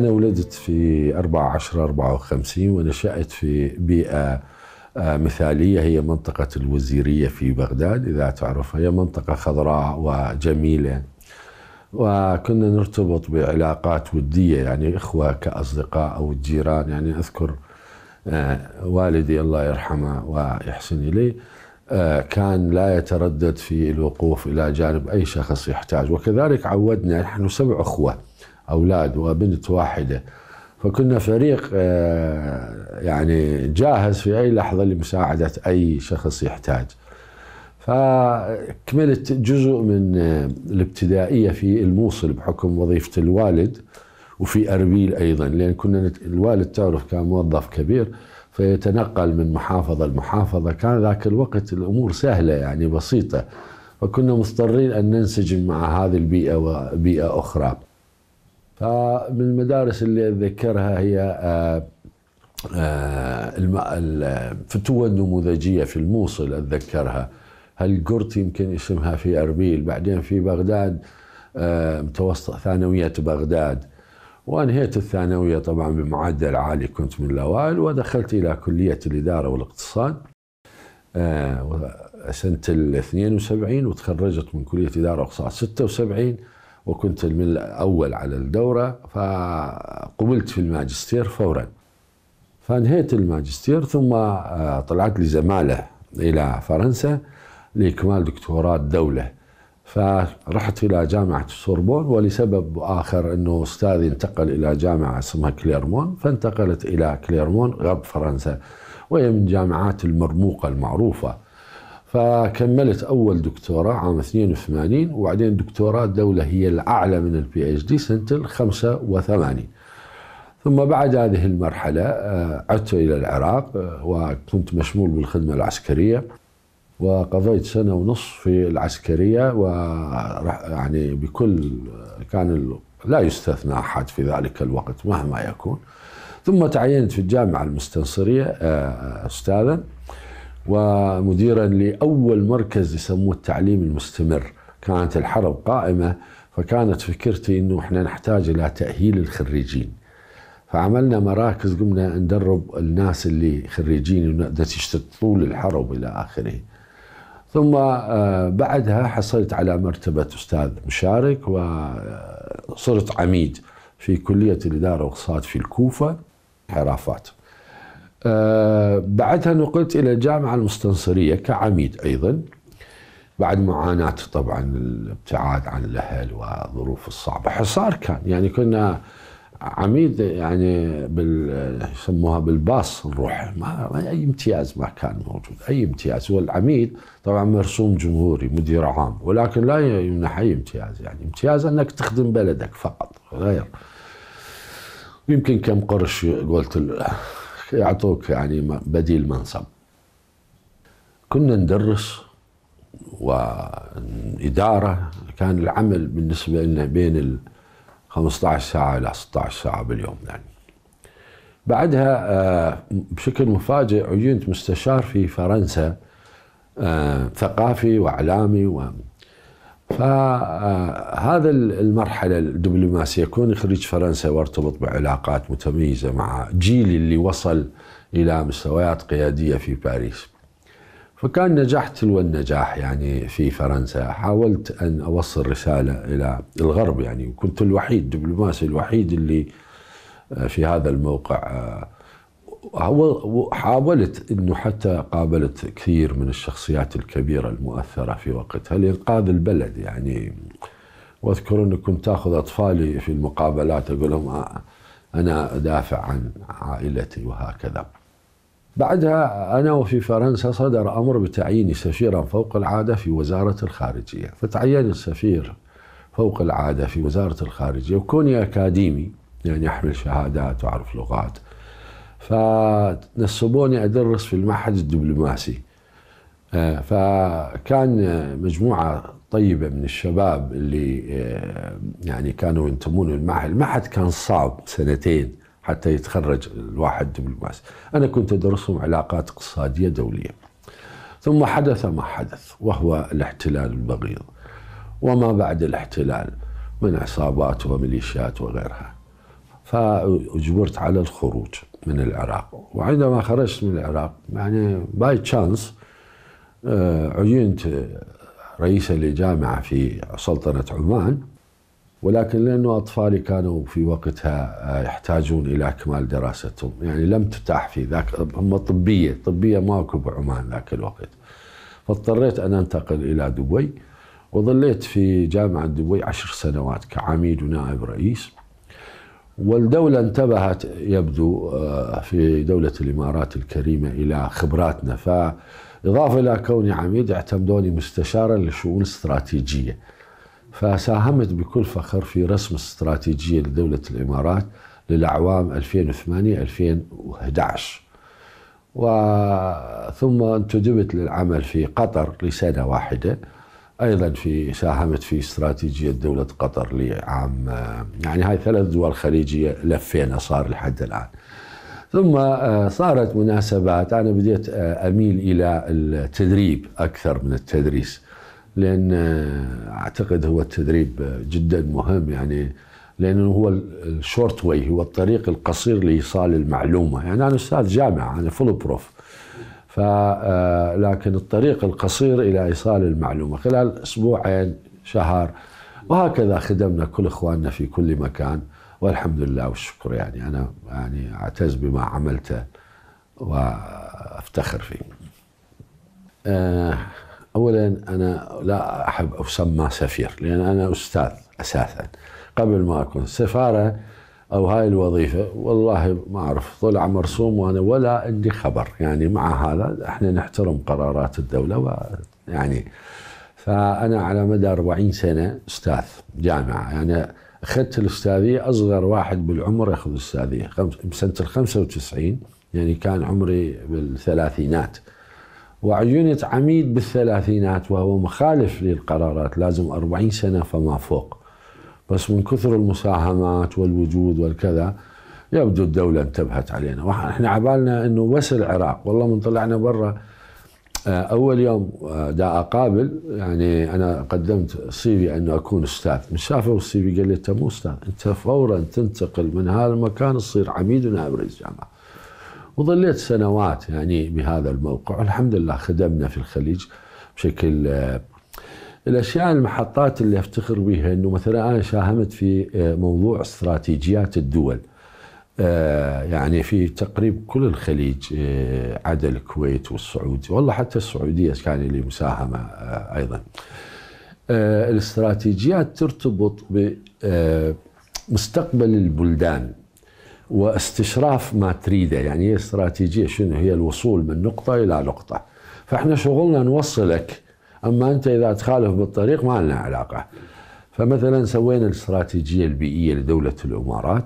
أنا ولدت في 14 54 ونشأت في بيئة آه، مثالية هي منطقة الوزيرية في بغداد إذا تعرفها هي منطقة خضراء وجميلة وكنا نرتبط بعلاقات ودية يعني إخوة كأصدقاء أو الجيران يعني أذكر آه، والدي الله يرحمه ويحسن إليه آه، كان لا يتردد في الوقوف إلى جانب أي شخص يحتاج وكذلك عودنا نحن سبع أخوة أولاد وبنت واحدة فكنا فريق آه، يعني جاهز في أي لحظة لمساعدة أي شخص يحتاج فكملت جزء من آه، الابتدائية في الموصل بحكم وظيفة الوالد وفي أربيل أيضا لأن كنا الوالد تعرف كان موظف كبير فيتنقل من محافظة لمحافظة كان ذاك الوقت الأمور سهلة يعني بسيطة فكنا مضطرين أن ننسجم مع هذه البيئة وبيئة أخرى فمن المدارس اللي أتذكرها هي آه، آه، الفتوة النموذجية في الموصل أتذكرها القرط يمكن اسمها في أربيل بعدين في بغداد آه، متوسط ثانوية بغداد وأنهيت الثانوية طبعا بمعدل عالي كنت من الأوائل ودخلت إلى كلية الإدارة والاقتصاد سنة ال 72 وتخرجت من كلية إدارة واقتصاد 76 وكنت من الأول على الدورة فقبلت في الماجستير فورا فانهيت الماجستير ثم آه، طلعت لي زمالة إلى فرنسا لإكمال دكتوراه دولة فرحت إلى جامعة سوربون ولسبب آخر أنه أستاذي انتقل إلى جامعة اسمها كليرمون فانتقلت إلى كليرمون غرب فرنسا وهي من جامعات المرموقة المعروفة فكملت أول دكتوراه عام 82 وبعدين دكتوراه الدولة هي الأعلى من البي اتش دي سنة 85 ثم بعد هذه المرحلة آه، عدت إلى العراق آه، وكنت مشمول بالخدمة العسكرية وقضيت سنة ونص في العسكرية و يعني بكل آه، كان لا يستثنى أحد في ذلك الوقت مهما يكون ثم تعينت في الجامعة المستنصرية أستاذا ومديرا لأول مركز يسموه التعليم المستمر كانت الحرب قائمة فكانت فكرتي أنه إحنا نحتاج إلى تأهيل الخريجين فعملنا مراكز قمنا ندرب الناس اللي خريجين طول الحرب إلى آخره ثم آه، بعدها حصلت على مرتبة أستاذ مشارك وصرت عميد في كلية الإدارة والاقتصاد في الكوفة حرافات آه، بعدها نقلت إلى الجامعة المستنصرية كعميد أيضا بعد معاناة طبعا الابتعاد عن الأهل والظروف الصعبة حصار كان يعني كنا عميد يعني بال يسموها بالباص نروح ما اي امتياز ما كان موجود اي امتياز هو العميد طبعا مرسوم جمهوري مدير عام ولكن لا يمنح اي امتياز يعني امتياز انك تخدم بلدك فقط غير يمكن كم قرش قلت يعطوك يعني بديل منصب كنا ندرس وإدارة كان العمل بالنسبة لنا بين ال 15 ساعة إلى 16 ساعة باليوم يعني بعدها آه، بشكل مفاجئ عينت مستشار في فرنسا آه، ثقافي وإعلامي فهذا المرحلة الدبلوماسية يكون خريج فرنسا وارتبط بعلاقات متميزة مع جيل اللي وصل إلى مستويات قيادية في باريس فكان نجاح تلو النجاح يعني في فرنسا حاولت أن أوصل رسالة إلى الغرب يعني وكنت الوحيد دبلوماسي الوحيد اللي آه، في هذا الموقع آه، حاولت انه حتى قابلت كثير من الشخصيات الكبيره المؤثره في وقتها لانقاذ البلد يعني واذكر اني كنت اخذ اطفالي في المقابلات اقول لهم آه، انا ادافع عن عائلتي وهكذا. بعدها انا وفي فرنسا صدر امر بتعييني سفيرا فوق العاده في وزاره الخارجيه، فتعين السفير فوق العاده في وزاره الخارجيه وكوني اكاديمي يعني احمل شهادات واعرف لغات فنصبوني أدرس في المعهد الدبلوماسي آه، فكان مجموعة طيبة من الشباب اللي آه، يعني كانوا ينتمون للمعهد المعهد كان صعب سنتين حتى يتخرج الواحد دبلوماسي أنا كنت أدرسهم علاقات اقتصادية دولية ثم حدث ما حدث وهو الاحتلال البغيض وما بعد الاحتلال من عصابات وميليشيات وغيرها فأجبرت على الخروج من العراق وعندما خرجت من العراق يعني باي آه، تشانس عينت رئيسا لجامعة في سلطنة عمان ولكن لأنه أطفالي كانوا في وقتها آه، يحتاجون إلى إكمال دراستهم يعني لم تتاح في ذاك هم طبية طبية ماكو بعمان ذاك الوقت فاضطريت أن أنتقل إلى دبي وظليت في جامعة دبي عشر سنوات كعميد ونائب رئيس والدولة انتبهت يبدو آه، في دولة الإمارات الكريمة إلى خبراتنا فإضافة إلى كوني عميد اعتمدوني مستشارا لشؤون استراتيجية فساهمت بكل فخر في رسم استراتيجية لدولة الإمارات للأعوام 2008-2011 وثم انتدبت للعمل في قطر لسنة واحدة ايضا في ساهمت في استراتيجيه دوله قطر لعام يعني هاي ثلاث دول خليجيه لفينا صار لحد الان. ثم آه، صارت مناسبات انا بديت آه، اميل الى التدريب اكثر من التدريس لان آه، اعتقد هو التدريب جدا مهم يعني لانه هو الشورت واي هو الطريق القصير لايصال المعلومه يعني انا استاذ جامعه انا فول بروف آه، لكن الطريق القصير إلى إيصال المعلومة خلال أسبوعين شهر وهكذا خدمنا كل إخواننا في كل مكان والحمد لله والشكر يعني أنا يعني أعتز بما عملته وأفتخر فيه آه، أولا أنا لا أحب أسمى سفير لأن أنا أستاذ أساسا قبل ما أكون سفارة او هاي الوظيفه والله ما اعرف طلع مرسوم وانا ولا عندي خبر يعني مع هذا احنا نحترم قرارات الدوله ويعني فانا على مدى 40 سنه استاذ جامعه يعني اخذت الاستاذيه اصغر واحد بالعمر ياخذ استاذيه بسنه ال 95 يعني كان عمري بالثلاثينات وعينت عميد بالثلاثينات وهو مخالف للقرارات لازم 40 سنه فما فوق بس من كثر المساهمات والوجود والكذا يبدو الدولة انتبهت علينا واحنا عبالنا انه بس العراق والله من طلعنا برا آه، اول يوم دا آه، اقابل يعني انا قدمت سيفي انه اكون استاذ من شافه السيفي قال لي انت مو استاذ انت فورا تنتقل من هذا المكان تصير عميد ونائب رئيس جامعه وظليت سنوات يعني بهذا الموقع الحمد لله خدمنا في الخليج بشكل آه، الاشياء المحطات اللي افتخر بها انه مثلا انا ساهمت في آه، موضوع استراتيجيات الدول آه، يعني في تقريب كل الخليج آه، عدا الكويت والسعود والله حتى السعوديه كان لي مساهمه ايضا الاستراتيجيات ترتبط بمستقبل البلدان واستشراف ما تريده يعني هي استراتيجيه شنو هي الوصول من نقطه الى نقطه فاحنا شغلنا نوصلك أما أنت إذا تخالف بالطريق ما لنا علاقة فمثلا سوينا الاستراتيجية البيئية لدولة الإمارات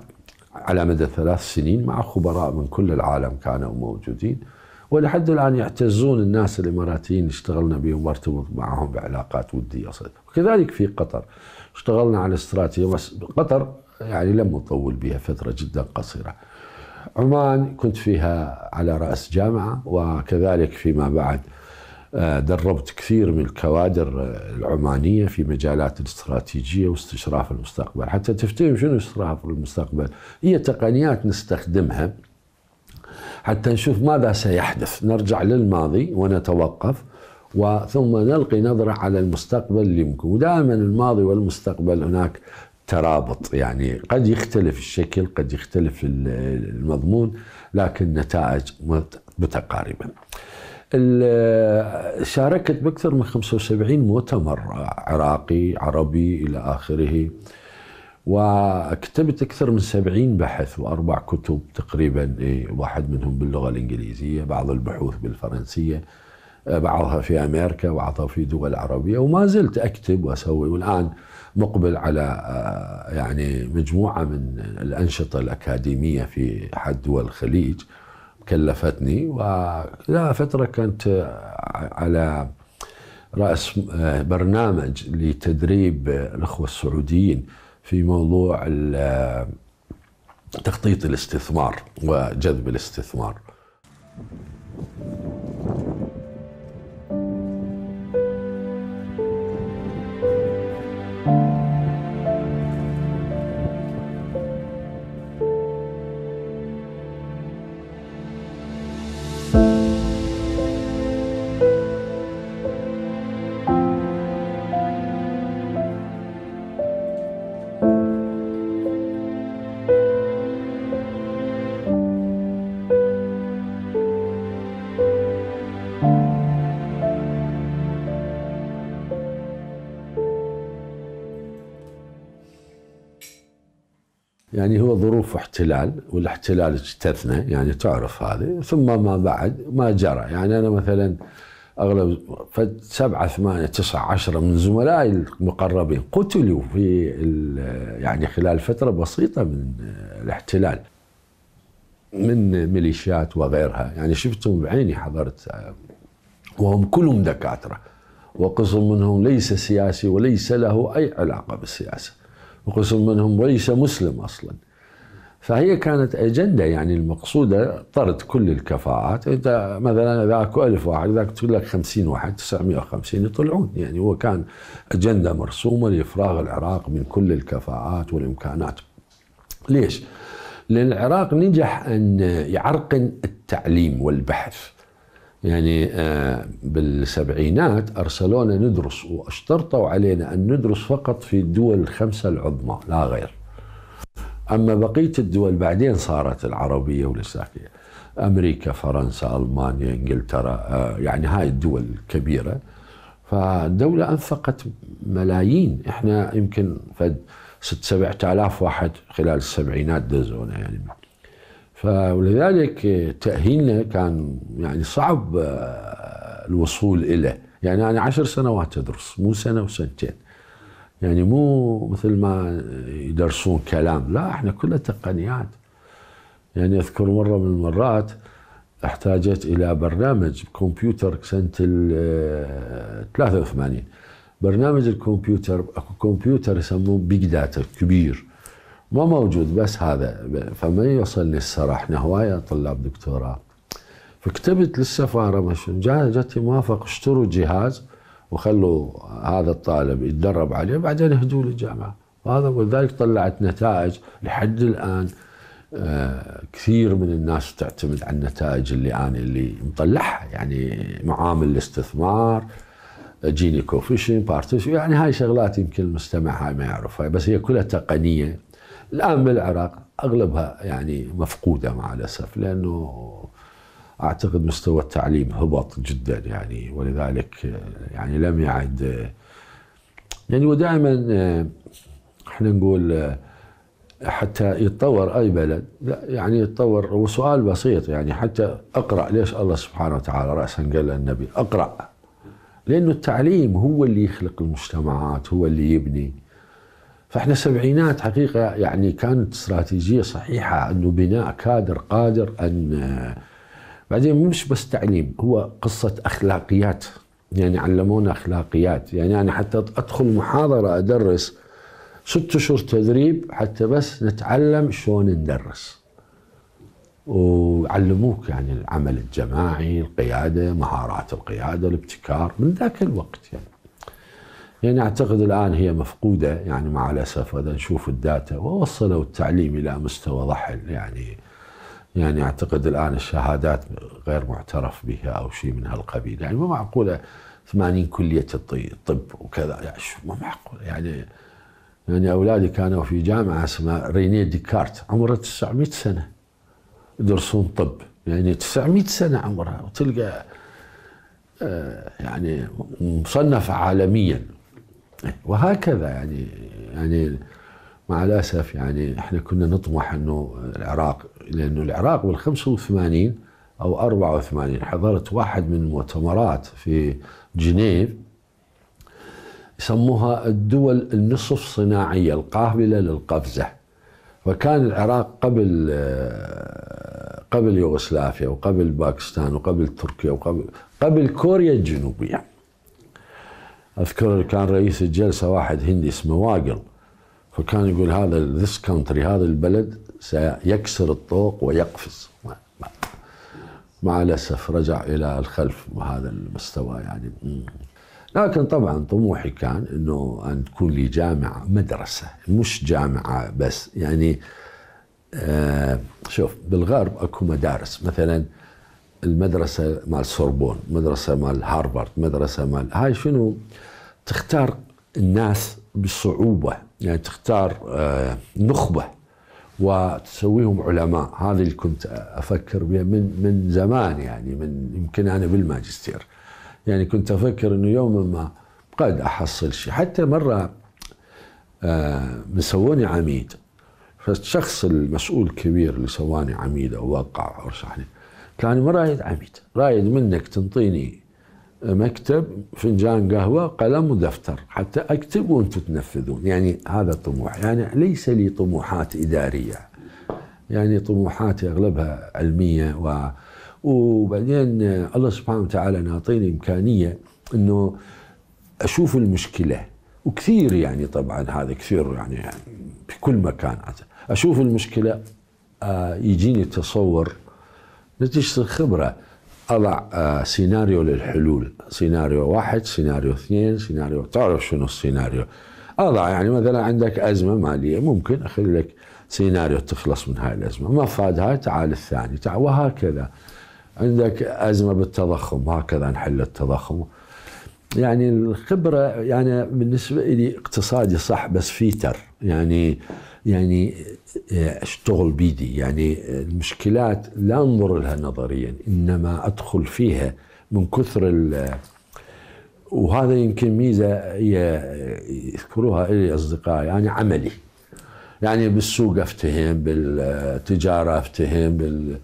على مدى ثلاث سنين مع خبراء من كل العالم كانوا موجودين ولحد الآن يعتزون الناس الإماراتيين اللي اشتغلنا بهم وارتبط معهم بعلاقات ودية صدق وكذلك في قطر اشتغلنا على استراتيجية بس قطر يعني لم نطول بها فترة جدا قصيرة عمان كنت فيها على رأس جامعة وكذلك فيما بعد آه، دربت كثير من الكوادر آه، العمانية في مجالات الاستراتيجية واستشراف المستقبل حتى تفتهم شنو استشراف المستقبل هي تقنيات نستخدمها حتى نشوف ماذا سيحدث نرجع للماضي ونتوقف وثم نلقي نظرة على المستقبل اللي ممكن ودائما الماضي والمستقبل هناك ترابط يعني قد يختلف الشكل قد يختلف المضمون لكن نتائج متقاربة شاركت باكثر من 75 مؤتمر عراقي عربي الى اخره وكتبت اكثر من 70 بحث واربع كتب تقريبا واحد منهم باللغه الانجليزيه بعض البحوث بالفرنسيه آه، بعضها في امريكا وبعضها في دول عربيه وما زلت اكتب واسوي والان مقبل على آه، يعني مجموعه من الانشطه الاكاديميه في احد دول الخليج كلفتني ولا فترة كنت على رأس آه، برنامج لتدريب الأخوة السعوديين في موضوع آه، تخطيط الاستثمار وجذب الاستثمار يعني هو ظروف احتلال والاحتلال اجتثنى يعني تعرف هذه ثم ما بعد ما جرى يعني أنا مثلا أغلب سبعة ثمانية تسعة عشرة من زملائي المقربين قتلوا في يعني خلال فترة بسيطة من الاحتلال من ميليشيات وغيرها يعني شفتهم بعيني حضرت وهم كلهم دكاترة وقسم منهم ليس سياسي وليس له أي علاقة بالسياسة وقسم منهم ليس مسلم أصلا فهي كانت أجندة يعني المقصودة طرد كل الكفاءات أنت مثلا ذاك ألف واحد ذاك تقول لك 50 واحد 950 يطلعون يعني هو كان أجندة مرسومة لإفراغ العراق من كل الكفاءات والإمكانات ليش؟ لأن العراق نجح أن يعرقن التعليم والبحث يعني آه، بالسبعينات أرسلونا ندرس واشترطوا علينا أن ندرس فقط في الدول الخمسة العظمى لا غير أما بقية الدول بعدين صارت العربية والإسلامية أمريكا فرنسا ألمانيا إنجلترا آه، يعني هاي الدول الكبيرة فالدولة أنفقت ملايين إحنا يمكن فد ست سبعة آلاف واحد خلال السبعينات دزونا يعني فلذلك تأهيلنا كان يعني صعب آه، الوصول إليه يعني أنا عشر سنوات أدرس مو سنة وسنتين يعني مو مثل ما يدرسون كلام لا احنا كلها تقنيات يعني اذكر مره من المرات احتاجت الى برنامج كمبيوتر سنه ال 83 برنامج الكمبيوتر اكو كمبيوتر يسموه بيج داتا كبير ما موجود بس هذا فما يوصل لي الصراحة هوايه طلاب دكتوراه فكتبت للسفاره جاء جاتني موافق اشتروا جهاز وخلوا هذا الطالب يتدرب عليه بعدين اهدوا للجامعه وهذا ولذلك طلعت نتائج لحد الان آه، كثير من الناس تعتمد على النتائج اللي انا يعني اللي مطلعها يعني معامل الاستثمار جيني كوفيشن بارتيشن يعني هاي شغلات يمكن المستمع هاي ما يعرفها بس هي كلها تقنيه الآن بالعراق أغلبها يعني مفقودة مع الأسف لأنه أعتقد مستوى التعليم هبط جدا يعني ولذلك يعني لم يعد يعني ودائما آه، احنا نقول آه، حتى يتطور اي بلد لا يعني يتطور وسؤال بسيط يعني حتى اقرا ليش الله سبحانه وتعالى راسا قال للنبي اقرا لانه التعليم هو اللي يخلق المجتمعات هو اللي يبني فاحنا السبعينات حقيقه يعني كانت استراتيجيه صحيحه انه بناء كادر قادر ان بعدين مش بس تعليم هو قصه اخلاقيات يعني علمونا اخلاقيات يعني انا حتى ادخل محاضره ادرس ست اشهر تدريب حتى بس نتعلم شلون ندرس وعلموك يعني العمل الجماعي القياده مهارات القياده الابتكار من ذاك الوقت يعني يعني أعتقد الآن هي مفقودة يعني مع الأسف هذا نشوف الداتا ووصلوا التعليم إلى مستوى ضحل يعني يعني أعتقد الآن الشهادات غير معترف بها أو شيء من هالقبيل يعني مو معقولة 80 كلية الطب وكذا يعني مو معقولة يعني يعني أولادي كانوا في جامعة اسمها رينيه ديكارت عمرها 900 سنة يدرسون طب يعني 900 سنة عمرها وتلقى آه، يعني مصنفة عالميا وهكذا يعني يعني مع الاسف يعني احنا كنا نطمح انه العراق لانه العراق بال 85 او 84 حضرت واحد من المؤتمرات في جنيف سموها الدول النصف صناعيه القابله للقفزه فكان العراق قبل قبل يوغوسلافيا وقبل باكستان وقبل تركيا وقبل قبل كوريا الجنوبيه اذكر كان رئيس الجلسه واحد هندي اسمه واقل فكان يقول هذا ذس كونتري هذا البلد سيكسر الطوق ويقفز مع الاسف رجع الى الخلف بهذا المستوى يعني لكن طبعا طموحي كان انه ان تكون لي جامعه مدرسه مش جامعه بس يعني آه شوف بالغرب اكو مدارس مثلا المدرسه مال سوربون مدرسه مال هارفارد مدرسه مال هاي شنو تختار الناس بصعوبه يعني تختار آه، نخبه وتسويهم علماء هذه اللي كنت افكر بها من من زمان يعني من يمكن انا بالماجستير يعني كنت افكر انه يوما ما قد احصل شيء حتى مره آه، مسووني عميد فالشخص المسؤول الكبير اللي سواني عميد او وقع ورشحني كان مرايد عميد رايد منك تنطيني مكتب فنجان قهوة قلم ودفتر حتى أكتب وأنتم تنفذون يعني هذا الطموح يعني ليس لي طموحات إدارية يعني طموحاتي أغلبها علمية و وبعدين الله سبحانه وتعالى نعطيني إمكانية أنه أشوف المشكلة وكثير يعني طبعا هذا كثير يعني في كل مكان أشوف المشكلة آه، يجيني تصور نتيجة الخبرة أضع آه، سيناريو للحلول سيناريو واحد سيناريو اثنين سيناريو تعرف شنو السيناريو أضع يعني مثلا عندك أزمة مالية ممكن أخلي لك سيناريو تخلص من هاي الأزمة ما فادها تعال الثاني تعال وهكذا عندك أزمة بالتضخم هكذا نحل التضخم يعني الخبرة يعني بالنسبة لي اقتصادي صح بس فيتر يعني يعني آه، اشتغل بيدي يعني آه، المشكلات لا انظر لها نظريا انما ادخل فيها من كثر ال آه، وهذا يمكن ميزه يذكروها الي اصدقائي يعني عملي يعني بالسوق افتهم بالتجاره افتهم بال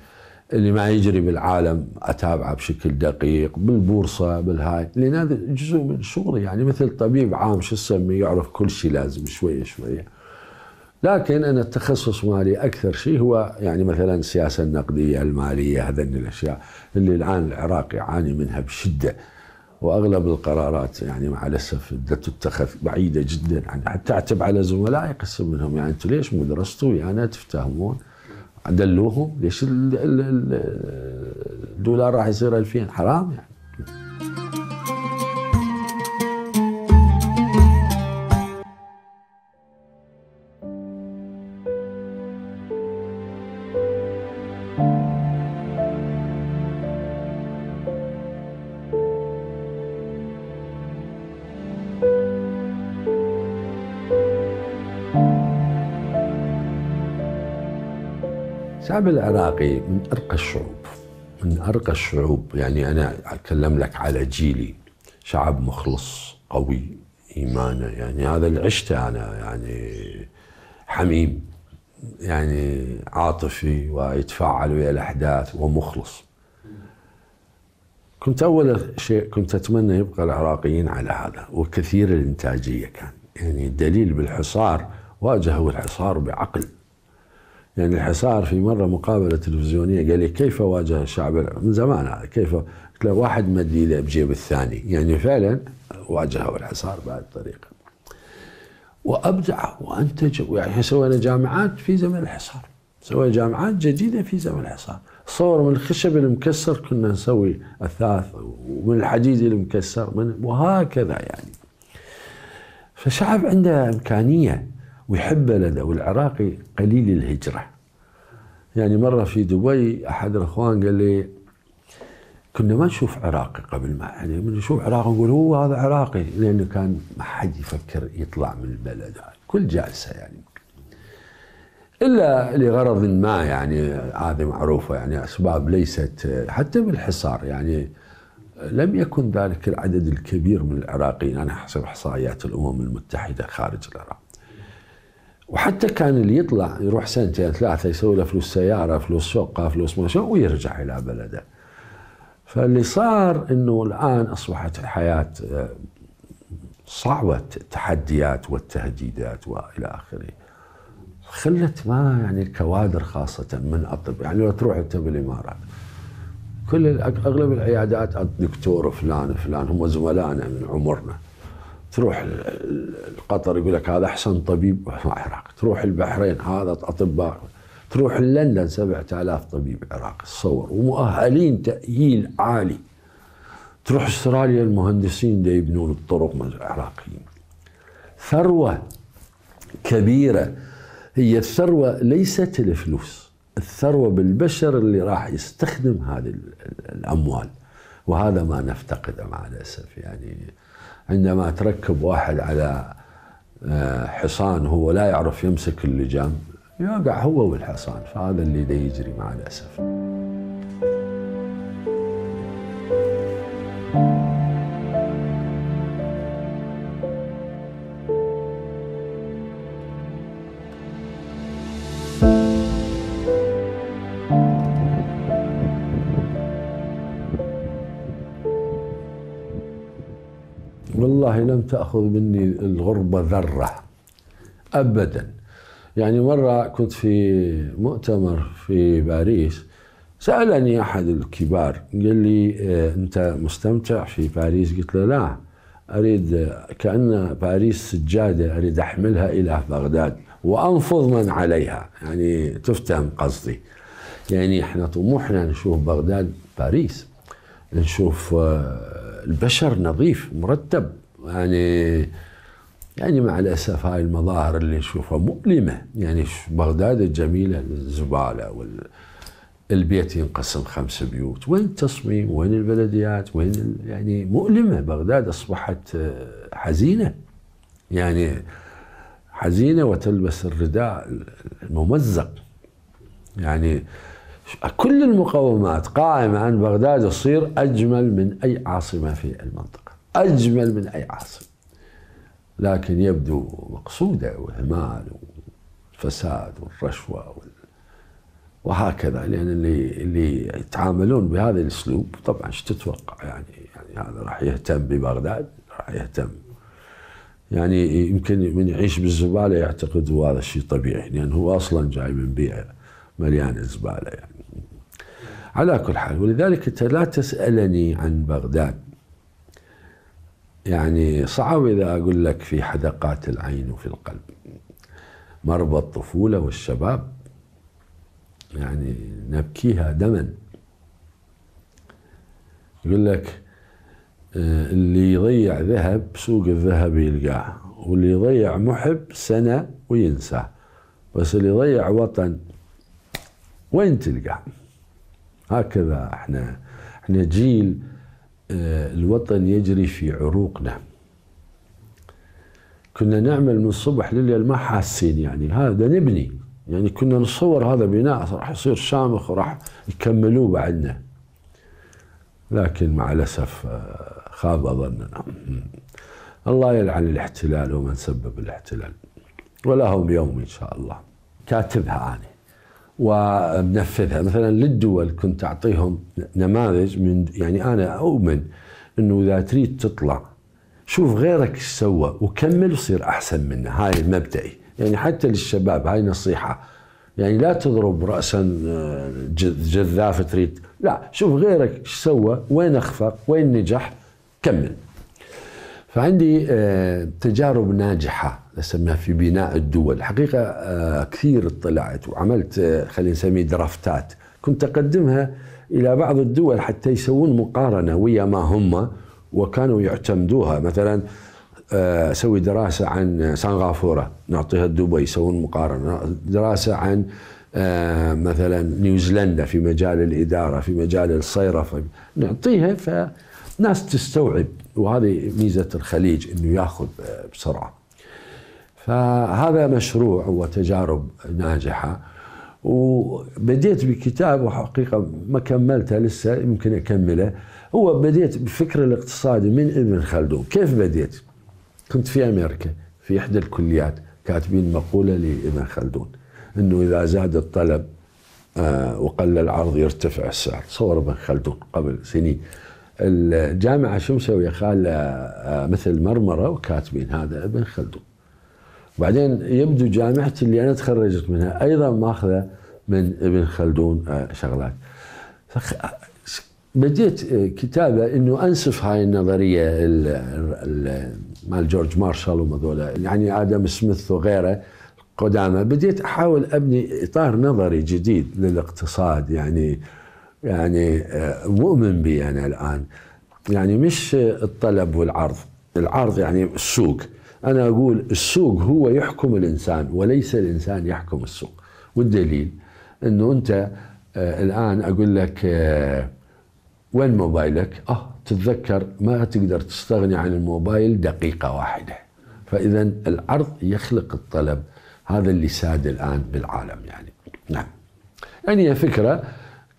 اللي ما يجري بالعالم اتابعه بشكل دقيق بالبورصه بالهاي لان هذا جزء من شغلي يعني مثل طبيب عام شو تسميه يعرف كل شيء لازم شويه شويه لكن أنا التخصص مالي أكثر شيء هو يعني مثلا السياسة النقدية المالية هذه الأشياء اللي الآن العراق يعاني منها بشدة واغلب القرارات يعني مع الاسف تتخذ بعيده جدا عن حتى اعتب على زملائي قسم منهم يعني انتم ليش مو درستوا يعني تفتهمون دلوهم ليش الدولار راح يصير 2000 حرام يعني الشعب العراقي من ارقى الشعوب من ارقى الشعوب يعني انا اتكلم لك على جيلي شعب مخلص قوي ايمانه يعني هذا اللي عشته انا يعني حميم يعني عاطفي ويتفاعل ويا الاحداث ومخلص كنت اول شيء كنت اتمنى يبقى العراقيين على هذا وكثير الانتاجيه كان يعني الدليل بالحصار واجهوا الحصار بعقل يعني الحصار في مره مقابله تلفزيونيه قال لي كيف واجه الشعب من زمان هذا كيف قلت له واحد مد ايده بجيب الثاني يعني فعلا واجهوا الحصار بهذه الطريقه وابدع وانتج يعني سوينا جامعات في زمن الحصار سوينا جامعات جديده في زمن الحصار صور من الخشب المكسر كنا نسوي اثاث ومن الحديد المكسر من وهكذا يعني فشعب عنده امكانيه ويحب بلده والعراقي قليل الهجرة يعني مرة في دبي أحد الإخوان قال لي كنا ما نشوف عراقي قبل ما يعني نشوف عراقي نقول هو هذا عراقي لأنه كان ما حد يفكر يطلع من البلد كل جالسة يعني إلا لغرض ما يعني هذه معروفة يعني أسباب ليست حتى بالحصار يعني لم يكن ذلك العدد الكبير من العراقيين أنا حسب إحصائيات الأمم المتحدة خارج العراق وحتى كان اللي يطلع يروح سنتين ثلاثه يسوي له فلوس سياره فلوس شقه فلوس ما ويرجع الى بلده فاللي صار انه الان اصبحت الحياه آه، صعبه التحديات والتهديدات والى اخره خلت ما يعني الكوادر خاصه من اطباء يعني لو تروح انت بالامارات كل اغلب العيادات دكتور فلان فلان هم زملائنا من عمرنا تروح القطر يقول لك هذا احسن طبيب عراقي تروح البحرين هذا اطباء تروح لندن 7000 طبيب عراقي تصور ومؤهلين تاهيل عالي تروح استراليا المهندسين دا يبنون الطرق من العراقيين ثروه كبيره هي الثروه ليست الفلوس الثروه بالبشر اللي راح يستخدم هذه الاموال وهذا ما نفتقده مع الاسف يعني عندما تركب واحد على آه، حصان هو لا يعرف يمسك اللجام يوقع هو والحصان فهذا اللي يجري مع الأسف تأخذ مني الغربة ذرة أبدا يعني مرة كنت في مؤتمر في باريس سألني أحد الكبار قال لي آه، أنت مستمتع في باريس قلت له لا أريد كأن باريس سجادة أريد أحملها إلى بغداد وأنفض من عليها يعني تفتهم قصدي يعني احنا طموحنا نشوف بغداد باريس نشوف آه، البشر نظيف مرتب يعني يعني مع الاسف هاي المظاهر اللي نشوفها مؤلمه يعني بغداد الجميله الزباله وال البيت ينقسم خمس بيوت وين التصميم وين البلديات وين يعني مؤلمة بغداد أصبحت آه، حزينة يعني حزينة وتلبس الرداء الممزق يعني كل المقومات قائمة عن بغداد تصير أجمل من أي عاصمة في المنطقة أجمل من أي عاصمة لكن يبدو مقصودة والهمال والفساد والرشوة وال... وهكذا لأن يعني اللي اللي يتعاملون بهذا الأسلوب طبعا ايش تتوقع يعني يعني هذا راح يهتم ببغداد راح يهتم يعني يمكن من يعيش بالزبالة يعتقد هو هذا الشيء طبيعي لأن يعني هو أصلا جاي من بيئة مليانة زبالة يعني على كل حال ولذلك أنت لا تسألني عن بغداد يعني صعب إذا أقول لك في حدقات العين وفي القلب مربى الطفولة والشباب يعني نبكيها دما يقول لك آه، اللي يضيع ذهب سوق الذهب يلقاه واللي يضيع محب سنة وينساه بس اللي يضيع وطن وين تلقاه هكذا احنا احنا جيل آه، الوطن يجري في عروقنا كنا نعمل من الصبح لليل ما حاسين يعني هذا نبني يعني كنا نصور هذا بناء راح يصير شامخ وراح يكملوه بعدنا لكن مع الأسف آه، خاب ظننا الله يلعن الاحتلال ومن سبب الاحتلال ولهم يوم إن شاء الله كاتبها أنا وبنفذها مثلا للدول كنت أعطيهم نماذج من يعني أنا أؤمن أنه إذا تريد تطلع شوف غيرك ايش سوى وكمل وصير أحسن منه هاي مبدئي يعني حتى للشباب هاي نصيحة يعني لا تضرب رأسا آه، جذافة تريد لا شوف غيرك ايش سوى وين أخفق وين نجح كمل فعندي آه، تجارب ناجحة نسميها في بناء الدول حقيقة آه، كثير اطلعت وعملت آه، خلينا نسميه درافتات كنت أقدمها إلى بعض الدول حتى يسوون مقارنة ويا ما هم وكانوا يعتمدوها مثلا اسوي دراسه عن سنغافوره نعطيها دبي يسوون مقارنه دراسه عن مثلا نيوزيلندا في مجال الاداره في مجال الصيرفه نعطيها فناس تستوعب وهذه ميزه الخليج انه ياخذ بسرعه. فهذا مشروع وتجارب ناجحه وبديت بكتاب وحقيقه ما كملته لسه يمكن اكمله هو بديت بالفكر الاقتصادي من ابن خلدون، كيف بديت؟ كنت في امريكا في احدى الكليات كاتبين مقوله لابن خلدون انه اذا زاد الطلب آه، وقل العرض يرتفع السعر، صور ابن خلدون قبل سنين الجامعة مسوية خالة آه، آه، مثل مرمرة وكاتبين هذا ابن خلدون وبعدين يبدو جامعتي اللي أنا تخرجت منها أيضا ماخذة من ابن خلدون آه، شغلات بديت كتابة أنه أنسف هاي النظرية مال جورج مارشال ومذولا يعني آدم سميث وغيره قدامه بديت أحاول أبني إطار نظري جديد للاقتصاد يعني يعني آه، مؤمن بي انا الان يعني مش الطلب والعرض العرض يعني السوق انا اقول السوق هو يحكم الانسان وليس الانسان يحكم السوق والدليل انه انت آه، الان اقول لك آه، وين موبايلك؟ اه تتذكر ما تقدر تستغني عن الموبايل دقيقه واحده فاذا العرض يخلق الطلب هذا اللي ساد الان بالعالم يعني نعم يعني هي فكره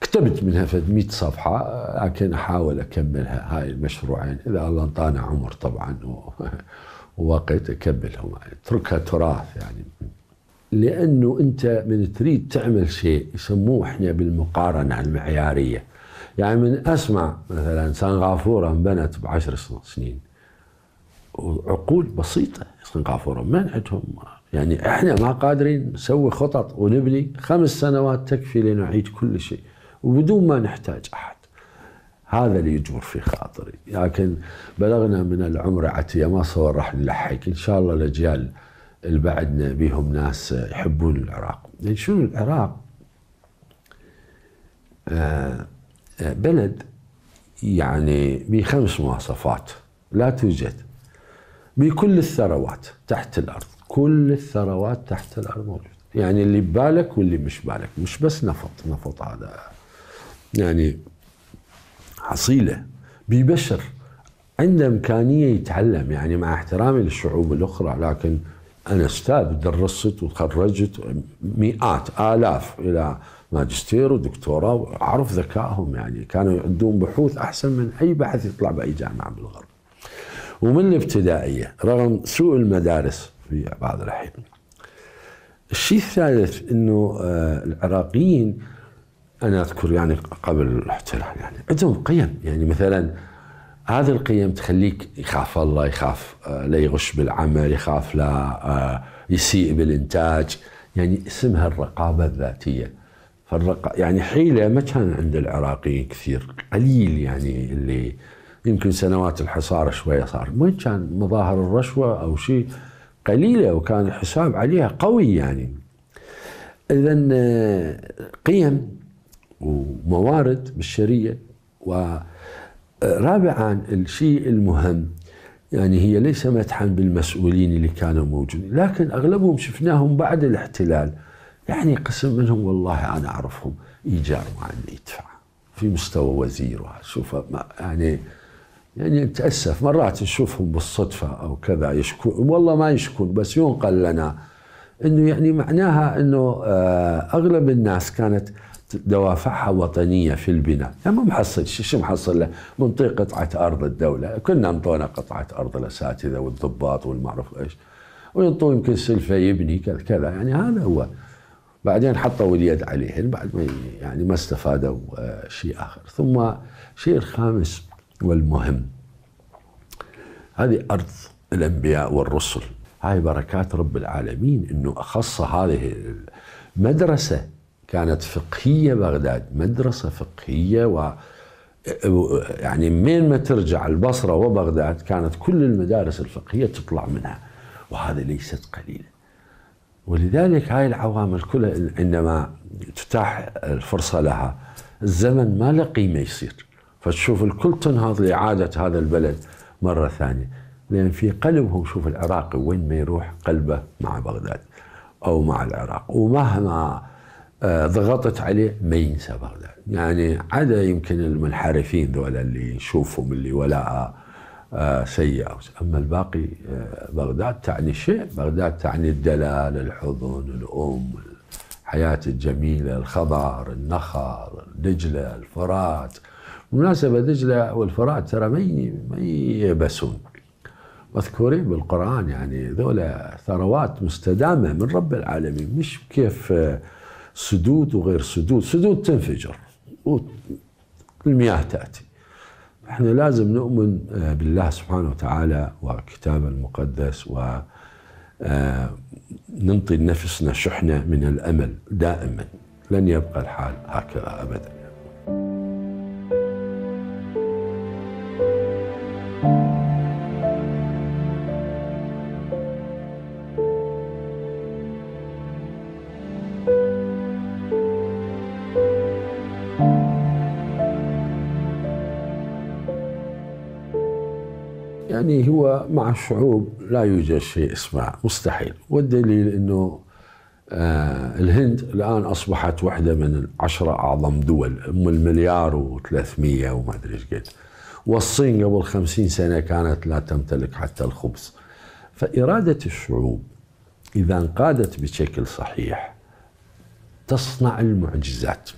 كتبت منها في 100 صفحة لكن أحاول أكملها هاي المشروعين إذا الله انطانا عمر طبعا ووقت أكملهم اتركها تراث يعني لأنه أنت من تريد تعمل شيء يسموه إحنا بالمقارنة المعيارية يعني من أسمع مثلا سنغافورة انبنت بعشر سنين وعقول بسيطة سنغافورة ما عندهم يعني احنا ما قادرين نسوي خطط ونبني خمس سنوات تكفي لنعيد كل شيء وبدون ما نحتاج أحد هذا اللي يجور في خاطري لكن بلغنا من العمر عتية ما صور راح نلحق إن شاء الله الأجيال اللي بعدنا بيهم ناس يحبون العراق يعني شنو العراق آه، آه، بلد يعني بخمس مواصفات لا توجد بكل الثروات تحت الأرض كل الثروات تحت الأرض موجودة يعني اللي ببالك واللي مش بالك مش بس نفط نفط هذا يعني حصيله بيبشر عنده امكانيه يتعلم يعني مع احترامي للشعوب الاخرى لكن انا استاذ درست وخرجت مئات الاف الى ماجستير ودكتوراه وعرف ذكائهم يعني كانوا يعدون بحوث احسن من اي بحث يطلع باي جامعه بالغرب. ومن الابتدائيه رغم سوء المدارس في بعض الاحيان. الشيء الثالث انه آه، العراقيين انا اذكر يعني قبل الاحتلال يعني عندهم قيم يعني مثلا هذه القيم تخليك يخاف الله يخاف آه، لا يغش بالعمل يخاف لا آه، يسيء بالانتاج يعني اسمها الرقابه الذاتيه فالرق يعني حيله ما كان عند العراقيين كثير قليل يعني اللي يمكن سنوات الحصار شويه صار ما كان مظاهر الرشوه او شيء قليله وكان الحساب عليها قوي يعني اذا آه، قيم وموارد بشريه ورابعا الشيء المهم يعني هي ليس مدحا بالمسؤولين اللي كانوا موجودين لكن اغلبهم شفناهم بعد الاحتلال يعني قسم منهم والله انا اعرفهم ايجار ما يدفع في مستوى وزير شوف يعني يعني نتاسف مرات نشوفهم بالصدفه او كذا يشكون والله ما يشكون بس ينقل لنا انه يعني معناها انه آه، اغلب الناس كانت دوافعها وطنية في البناء يعني ما محصل شو محصل له منطقة قطعة أرض الدولة كنا نطونا قطعة أرض الأساتذة والضباط والمعرف إيش وينطوا يمكن سلفة يبني كذا كذا يعني هذا هو بعدين حطوا اليد عليهن بعد ما يعني ما استفادوا آه، شيء آخر ثم الشيء الخامس والمهم هذه أرض الأنبياء والرسل هاي بركات رب العالمين أنه أخص هذه المدرسة كانت فقهية بغداد مدرسة فقهية و يعني من ما ترجع البصرة وبغداد كانت كل المدارس الفقهية تطلع منها وهذا ليست قليلة ولذلك هاي العوامل كلها عندما تتاح الفرصة لها الزمن ما له قيمة يصير فتشوف الكل تنهض لإعادة هذا البلد مرة ثانية لأن في قلبهم شوف العراقي وين ما يروح قلبه مع بغداد أو مع العراق ومهما آه، ضغطت عليه ما ينسى بغداد يعني عدا يمكن المنحرفين ذولا اللي يشوفهم اللي ولاء آه، سيئة أما الباقي آه، بغداد تعني شيء بغداد تعني الدلال الحضن الأم الحياة الجميلة الخضار النخل دجلة الفرات بالمناسبة دجلة والفرات ترى ما يبسون مذكورين بالقرآن يعني ذولا ثروات مستدامة من رب العالمين مش كيف سدود وغير سدود سدود تنفجر والمياه تأتي احنا لازم نؤمن آه، بالله سبحانه وتعالى وكتابه المقدس و آه، ننطي لنفسنا شحنة من الأمل دائما لن يبقى الحال هكذا أبدا مع الشعوب لا يوجد شيء اسمه مستحيل والدليل أنه آه، الهند الآن أصبحت واحدة من العشرة أعظم دول أم المليار و300 وما أدري إيش قد والصين قبل خمسين سنة كانت لا تمتلك حتى الخبز فإرادة الشعوب إذا انقادت بشكل صحيح تصنع المعجزات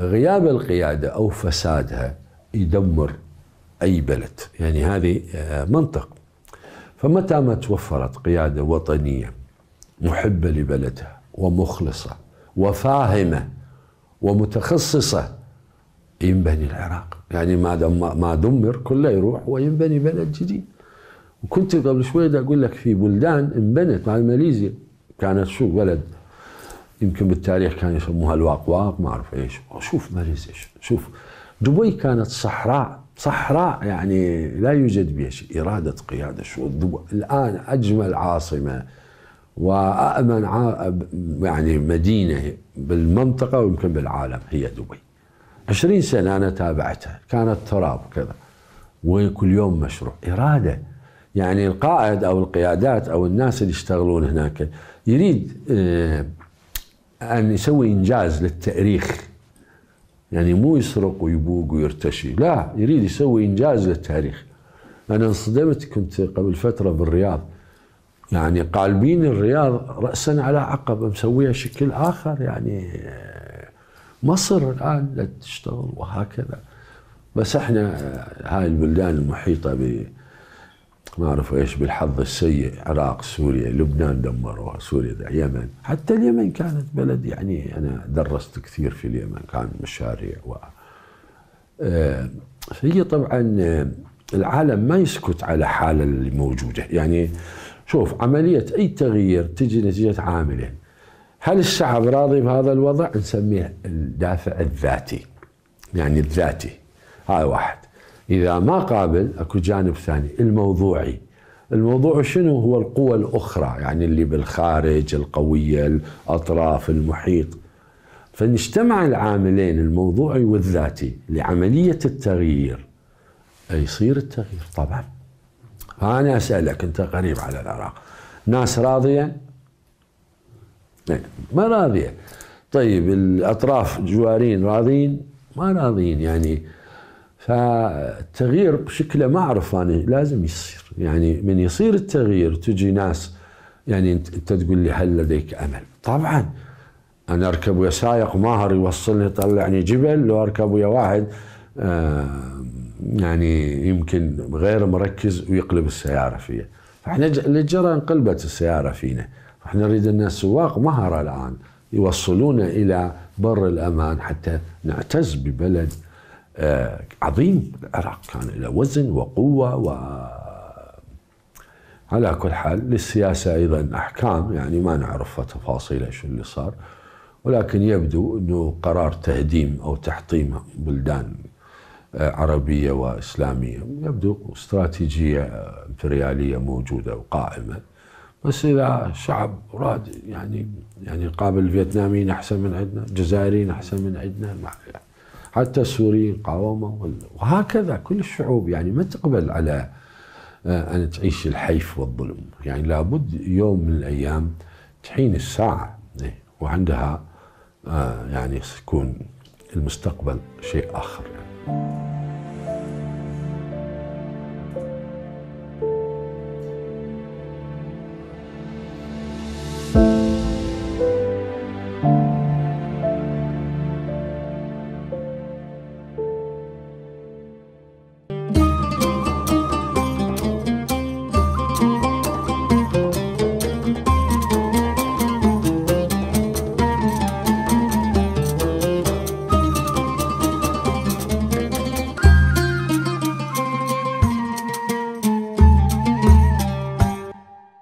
غياب القيادة أو فسادها يدمر أي بلد يعني هذه آه، منطق فمتى ما توفرت قيادة وطنية محبة لبلدها ومخلصة وفاهمة ومتخصصة ينبني العراق يعني ما دم ما دمر كله يروح وينبني بلد جديد وكنت قبل شوية أقول لك في بلدان انبنت مع ماليزيا كانت شو بلد يمكن بالتاريخ كانوا يسموها الواقواق ما أعرف إيش شوف ماليزيا شوف دبي كانت صحراء صحراء يعني لا يوجد بها شيء إرادة قيادة شو الآن أجمل عاصمة وأأمن يعني مدينة بالمنطقة ويمكن بالعالم هي دبي عشرين سنة أنا تابعتها كانت تراب كذا وكل يوم مشروع إرادة يعني القائد أو القيادات أو الناس اللي يشتغلون هناك يريد آه، أن يسوي إنجاز للتاريخ يعني مو يسرق ويبوق ويرتشي لا يريد يسوي إنجاز للتاريخ أنا انصدمت كنت قبل فترة بالرياض يعني قالبين الرياض رأسا على عقب مسويها شكل آخر يعني مصر الآن لا تشتغل وهكذا بس احنا آه، هاي البلدان المحيطة ما اعرف ايش بالحظ السيء عراق سوريا لبنان دمروها سوريا ده اليمن حتى اليمن كانت بلد يعني انا درست كثير في اليمن كان مشاريع و آه، هي طبعا آه، العالم ما يسكت على حاله اللي موجوده يعني شوف عمليه اي تغيير تجي نتيجه عاملين هل الشعب راضي بهذا الوضع نسميه الدافع الذاتي يعني الذاتي هاي واحد إذا ما قابل أكو جانب ثاني الموضوعي الموضوع شنو هو القوى الأخرى يعني اللي بالخارج القوية الأطراف المحيط فنجتمع العاملين الموضوعي والذاتي لعملية التغيير يصير التغيير طبعا أنا أسألك أنت قريب على العراق ناس راضية إيه، ما راضية طيب الأطراف جوارين راضين ما راضين يعني فالتغيير بشكله ما اعرف انا لازم يصير يعني من يصير التغيير تجي ناس يعني انت تقول لي هل لديك امل؟ طبعا انا اركب ويا سايق ماهر يوصلني يطلعني جبل لو اركب ويا واحد آه، يعني يمكن غير مركز ويقلب السياره فيه فاحنا اللي جرى انقلبت السياره فينا فاحنا نريد ان السواق مهر الان يوصلونا الى بر الامان حتى نعتز ببلد آه، عظيم العراق كان له وزن وقوه و على كل حال للسياسه ايضا احكام يعني ما نعرف تفاصيل شو اللي صار ولكن يبدو انه قرار تهديم او تحطيم بلدان آه، عربيه واسلاميه يبدو استراتيجيه آه، امبرياليه موجوده وقائمه بس اذا شعب راد يعني يعني قابل الفيتناميين احسن من عندنا، الجزائريين احسن من عندنا حتى السوريين قاوموا وهكذا كل الشعوب يعني ما تقبل على آه، أن تعيش الحيف والظلم يعني لابد يوم من الأيام تحين الساعة إيه، وعندها آه، يعني يكون المستقبل شيء آخر يعني.